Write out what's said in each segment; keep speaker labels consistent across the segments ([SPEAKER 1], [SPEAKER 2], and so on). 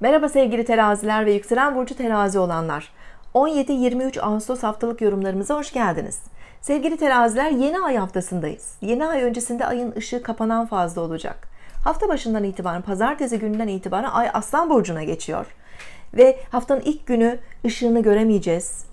[SPEAKER 1] Merhaba sevgili teraziler ve yükselen burcu terazi olanlar. 17-23 Ağustos haftalık yorumlarımıza hoş geldiniz. Sevgili teraziler yeni ay haftasındayız. Yeni ay öncesinde ayın ışığı kapanan fazla olacak. Hafta başından itibaren pazartesi gününden itibaren ay aslan burcuna geçiyor. Ve haftanın ilk günü ışığını göremeyeceğiz.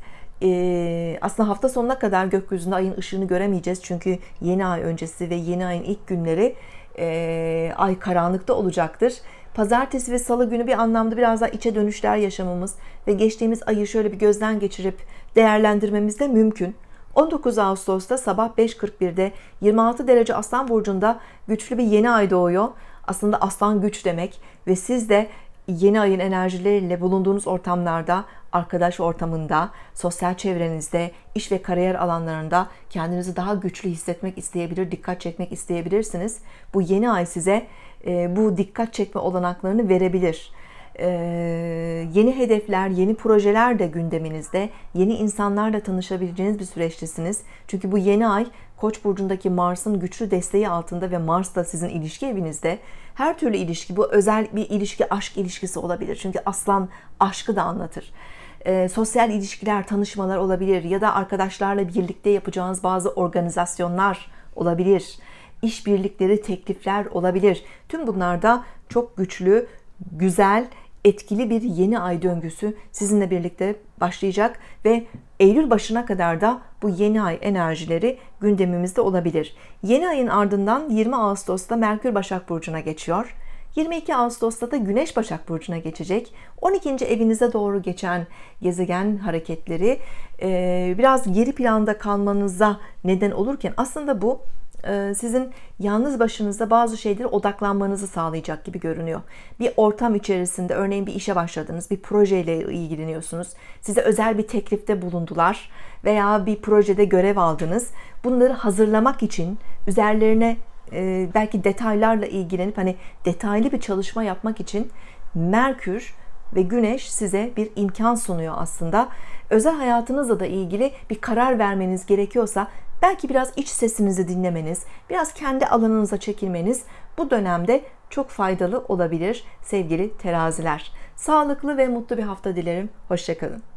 [SPEAKER 1] Ee, aslında hafta sonuna kadar gökyüzünde ayın ışığını göremeyeceğiz. Çünkü yeni ay öncesi ve yeni ayın ilk günleri e, ay karanlıkta olacaktır Pazartesi ve salı günü bir anlamda biraz daha içe dönüşler yaşamamız ve geçtiğimiz ayı şöyle bir gözden geçirip değerlendirmemiz de mümkün. 19 Ağustos'ta sabah 5.41'de 26 derece Aslan Burcu'nda güçlü bir yeni ay doğuyor. Aslında aslan güç demek ve siz de yeni ayın enerjileriyle bulunduğunuz ortamlarda, arkadaş ortamında, sosyal çevrenizde, iş ve kariyer alanlarında kendinizi daha güçlü hissetmek isteyebilir, dikkat çekmek isteyebilirsiniz. Bu yeni ay size e, bu dikkat çekme olanaklarını verebilir. E, yeni hedefler, yeni projeler de gündeminizde, yeni insanlarla tanışabileceğiniz bir süreçtesiniz. Çünkü bu yeni ay Koç burcundaki Mars'ın güçlü desteği altında ve Mars da sizin ilişki evinizde her türlü ilişki bu özel bir ilişki aşk ilişkisi olabilir. Çünkü aslan aşkı da anlatır. E, sosyal ilişkiler, tanışmalar olabilir ya da arkadaşlarla birlikte yapacağınız bazı organizasyonlar olabilir. İş birlikleri, teklifler olabilir. Tüm bunlarda çok güçlü, güzel, etkili bir yeni ay döngüsü sizinle birlikte başlayacak ve Eylül başına kadar da bu yeni ay enerjileri gündemimizde olabilir. Yeni ayın ardından 20 Ağustos'ta Merkür Başak Burcu'na geçiyor. 22 Ağustos'ta da Güneş Başak Burcu'na geçecek. 12. evinize doğru geçen gezegen hareketleri biraz geri planda kalmanıza neden olurken aslında bu e, sizin yalnız başınızda bazı şeylere odaklanmanızı sağlayacak gibi görünüyor. Bir ortam içerisinde örneğin bir işe başladınız, bir projeyle ilgileniyorsunuz. Size özel bir teklifte bulundular veya bir projede görev aldınız. Bunları hazırlamak için üzerlerine e, belki detaylarla ilgilenip hani detaylı bir çalışma yapmak için Merkür ve güneş size bir imkan sunuyor aslında. Özel hayatınızla da ilgili bir karar vermeniz gerekiyorsa belki biraz iç sesinizi dinlemeniz, biraz kendi alanınıza çekilmeniz bu dönemde çok faydalı olabilir sevgili teraziler. Sağlıklı ve mutlu bir hafta dilerim. Hoşçakalın.